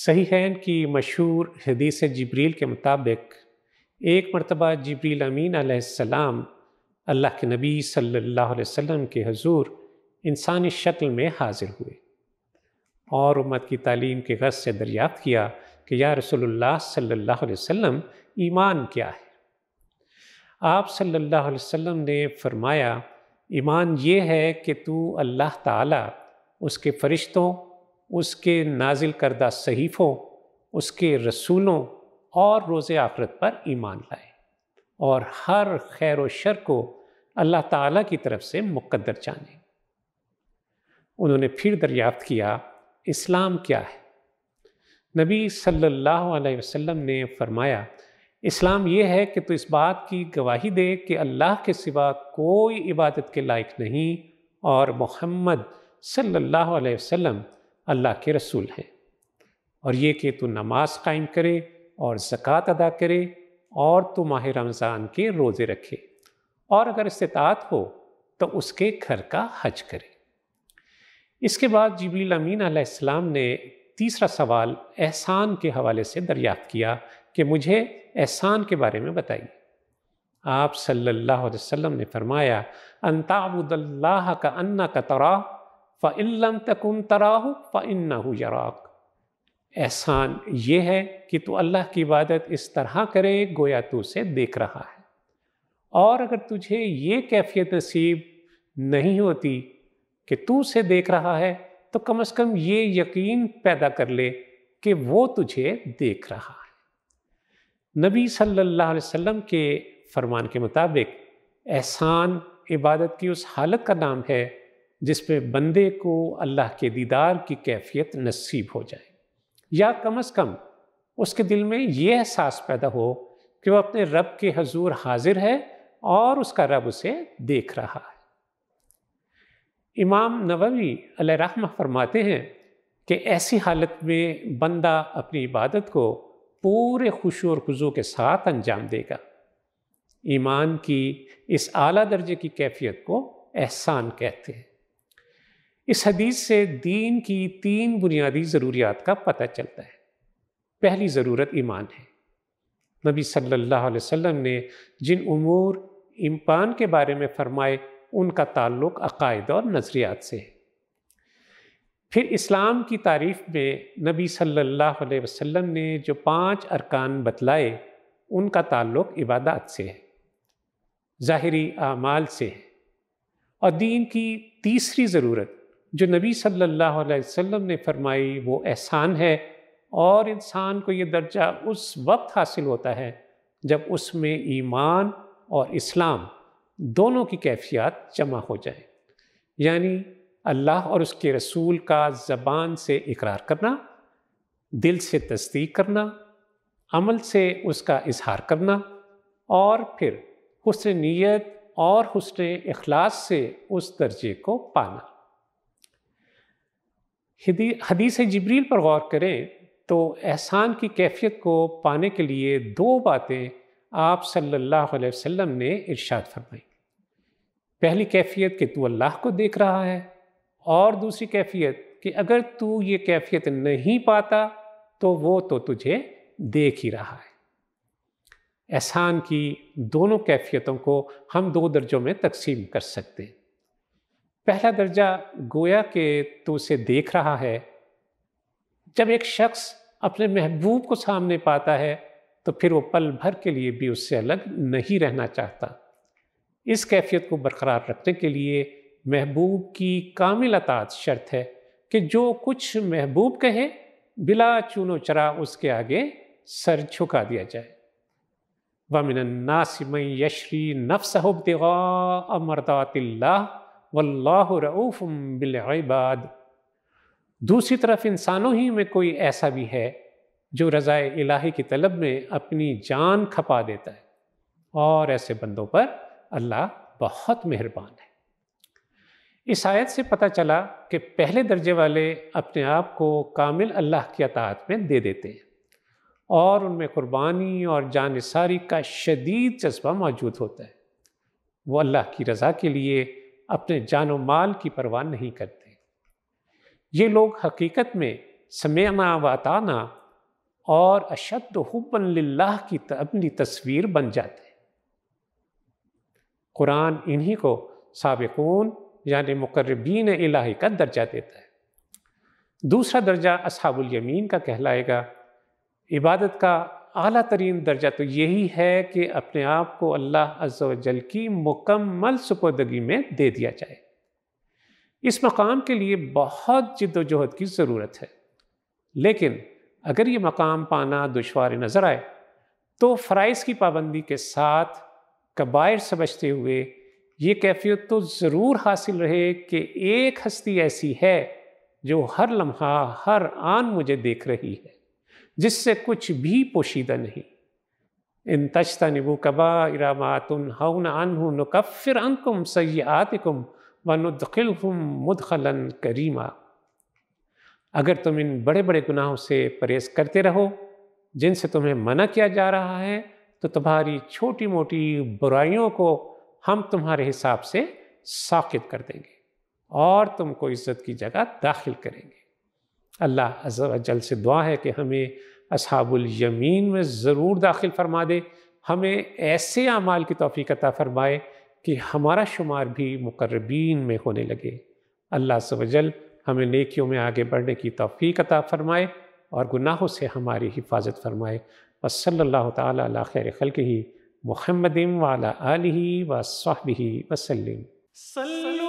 صحیح ہے کی مشہور حدیث جبریل کے مطابق ایک مرتبہ جبریل امین علیہ السلام اللہ کے نبی صلی اللہ علیہ وسلم کے حضور انسانی شکل میں حاضر ہوئے اور امت کی تعلیم کے غرض سے دریافت کیا کہ یا رسول اللہ صلی اللہ علیہ وسلم ایمان کیا ہے آپ صلی اللہ علیہ وسلم نے فرمایا ایمان یہ ہے کہ تو اللہ تعالیٰ اس کے فرشتوں اس کے نازل کردہ صحیفوں اس کے رسولوں اور روز آخرت پر ایمان لائے اور ہر خیر و شر کو اللہ تعالیٰ کی طرف سے مقدر جانے انہوں نے پھر دریافت کیا اسلام کیا ہے نبی صلی اللہ علیہ وسلم نے فرمایا اسلام یہ ہے کہ تو اس بات کی گواہی دے کہ اللہ کے سوا کوئی عبادت کے لائق نہیں اور محمد صلی اللہ علیہ وسلم اللہ کے رسول ہیں اور یہ کہ تو نماز قائم کرے اور زکوٰۃ ادا کرے اور تو ماہ رمضان کے روزے رکھے اور اگر استطاعت ہو تو اس کے گھر کا حج کرے اس کے بعد جبریل امین علیہ السلام نے تیسرا سوال احسان کے حوالے سے دریافت کیا کہ مجھے احسان کے بارے میں بتائیے آپ صلی اللہ علیہ وسلم نے فرمایا تعبد اللہ کا انّا کا تراہ فعلم تک تراہ ترا ہو فاحراق احسان یہ ہے کہ تو اللہ کی عبادت اس طرح کرے گویا تو اسے دیکھ رہا ہے اور اگر تجھے یہ کیفیت نصیب نہیں ہوتی کہ تو اسے دیکھ رہا ہے تو کم از کم یہ یقین پیدا کر لے کہ وہ تجھے دیکھ رہا ہے نبی صلی اللہ علیہ وسلم کے فرمان کے مطابق احسان عبادت کی اس حالت کا نام ہے جس پہ بندے کو اللہ کے دیدار کی کیفیت نصیب ہو جائے یا کم از کم اس کے دل میں یہ احساس پیدا ہو کہ وہ اپنے رب کے حضور حاضر ہے اور اس کا رب اسے دیکھ رہا ہے امام نووی علیہ رحمہ فرماتے ہیں کہ ایسی حالت میں بندہ اپنی عبادت کو پورے خوشی خضو کے ساتھ انجام دے گا ایمان کی اس اعلیٰ درجے کی کیفیت کو احسان کہتے ہیں اس حدیث سے دین کی تین بنیادی ضروریات کا پتہ چلتا ہے پہلی ضرورت ایمان ہے نبی صلی اللہ علیہ وسلم نے جن امور امپان کے بارے میں فرمائے ان کا تعلق عقائد اور نظریات سے ہے پھر اسلام کی تعریف میں نبی صلی اللہ علیہ وسلم نے جو پانچ ارکان بتلائے ان کا تعلق عبادات سے ہے ظاہری اعمال سے ہے اور دین کی تیسری ضرورت جو نبی صلی اللہ علیہ وسلم نے فرمائی وہ احسان ہے اور انسان کو یہ درجہ اس وقت حاصل ہوتا ہے جب اس میں ایمان اور اسلام دونوں کی کیفیات جمع ہو جائیں یعنی اللہ اور اس کے رسول کا زبان سے اقرار کرنا دل سے تصدیق کرنا عمل سے اس کا اظہار کرنا اور پھر حسن نیت اور حسن اخلاص سے اس درجے کو پانا حدیث جبریل پر غور کریں تو احسان کی کیفیت کو پانے کے لیے دو باتیں آپ صلی اللہ علیہ وسلم نے ارشاد فرمائی پہلی کیفیت کہ تو اللہ کو دیکھ رہا ہے اور دوسری کیفیت کہ اگر تو یہ کیفیت نہیں پاتا تو وہ تو تجھے دیکھ ہی رہا ہے احسان کی دونوں کیفیتوں کو ہم دو درجوں میں تقسیم کر سکتے ہیں پہلا درجہ گویا کہ تو اسے دیکھ رہا ہے جب ایک شخص اپنے محبوب کو سامنے پاتا ہے تو پھر وہ پل بھر کے لیے بھی اس سے الگ نہیں رہنا چاہتا اس کیفیت کو برقرار رکھنے کے لیے محبوب کی کامل اطاعت شرط ہے کہ جو کچھ محبوب کہے بلا چون و چرا اس کے آگے سر جھکا دیا جائے وَمِنَ النَّاسِ مَنْ يَشْرِي نَفْسَهُ دغا مَرْضَاتِ اللَّهِ واللہ رعوف بالعباد دوسری طرف انسانوں ہی میں کوئی ایسا بھی ہے جو رضاء الہی کی طلب میں اپنی جان کھپا دیتا ہے اور ایسے بندوں پر اللہ بہت مہربان ہے اس آیت سے پتہ چلا کہ پہلے درجے والے اپنے آپ کو کامل اللہ کی اطاعت میں دے دیتے ہیں اور ان میں قربانی اور ساری کا شدید جذبہ موجود ہوتا ہے وہ اللہ کی رضا کے لیے اپنے جان و مال کی پرواہ نہیں کرتے یہ لوگ حقیقت میں سمعنا و اتانا اور اشد حب للہ کی اپنی تصویر بن جاتے قرآن انہی کو سابقون یعنی مقربین الہی کا درجہ دیتا ہے دوسرا درجہ اصحاب الیمین کا کہلائے گا عبادت کا اعلیٰ ترین درجہ تو یہی ہے کہ اپنے آپ کو اللہ عز و جل کی مکمل سپردگی میں دے دیا جائے اس مقام کے لیے بہت جد و جہد کی ضرورت ہے لیکن اگر یہ مقام پانا دشوار نظر آئے تو فرائض کی پابندی کے ساتھ کبائر سمجھتے ہوئے یہ کیفیت تو ضرور حاصل رہے کہ ایک ہستی ایسی ہے جو ہر لمحہ ہر آن مجھے دیکھ رہی ہے جس سے کچھ بھی پوشیدہ نہیں ان تشتہ نبو کبا ارامات ہون ہُونا ان ہوں کفر ان کم سی کم و اگر تم ان بڑے بڑے گناہوں سے پرہیز کرتے رہو جن سے تمہیں منع کیا جا رہا ہے تو تمہاری چھوٹی موٹی برائیوں کو ہم تمہارے حساب سے ثاقب کر دیں گے اور تم کو عزت کی جگہ داخل کریں گے اللہ عز و جل سے دعا ہے کہ ہمیں اصحاب الیمین میں ضرور داخل فرما دے ہمیں ایسے اعمال کی توفیق عطا فرمائے کہ ہمارا شمار بھی مقربین میں ہونے لگے اللہ عز و جل ہمیں نیکیوں میں آگے بڑھنے کی توفیق عطا فرمائے اور گناہوں سے ہماری حفاظت فرمائے وصلی اللہ تعالیٰ علیہ خیر خلق ہی محمد ولا علیہ و صحیح وسلم